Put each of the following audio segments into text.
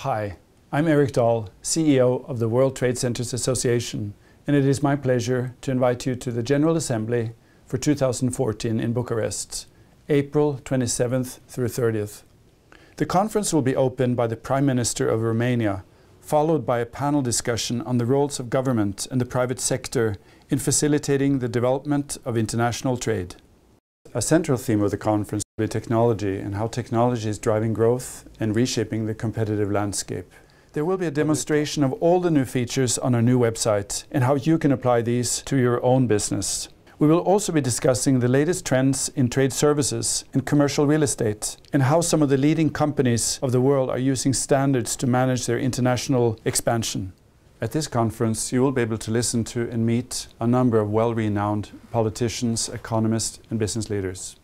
Hi, I'm Eric Dahl, CEO of the World Trade Centers Association, and it is my pleasure to invite you to the General Assembly for 2014 in Bucharest, April 27th through 30th. The conference will be opened by the Prime Minister of Romania, followed by a panel discussion on the roles of government and the private sector in facilitating the development of international trade. A central theme of the conference will be technology and how technology is driving growth and reshaping the competitive landscape. There will be a demonstration of all the new features on our new website and how you can apply these to your own business. We will also be discussing the latest trends in trade services and commercial real estate and how some of the leading companies of the world are using standards to manage their international expansion. At this conference, you will be able to listen to and meet a number of well-renowned politicians, economists and business leaders.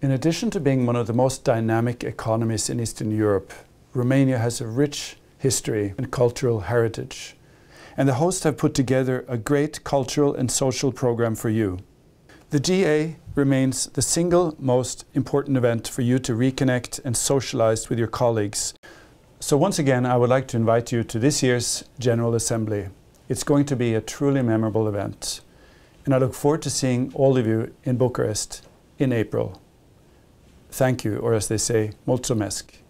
In addition to being one of the most dynamic economies in Eastern Europe, Romania has a rich history and cultural heritage. And the hosts have put together a great cultural and social program for you. The GA remains the single most important event for you to reconnect and socialize with your colleagues so once again, I would like to invite you to this year's General Assembly. It's going to be a truly memorable event, and I look forward to seeing all of you in Bucharest in April. Thank you, or as they say, mulțumesc.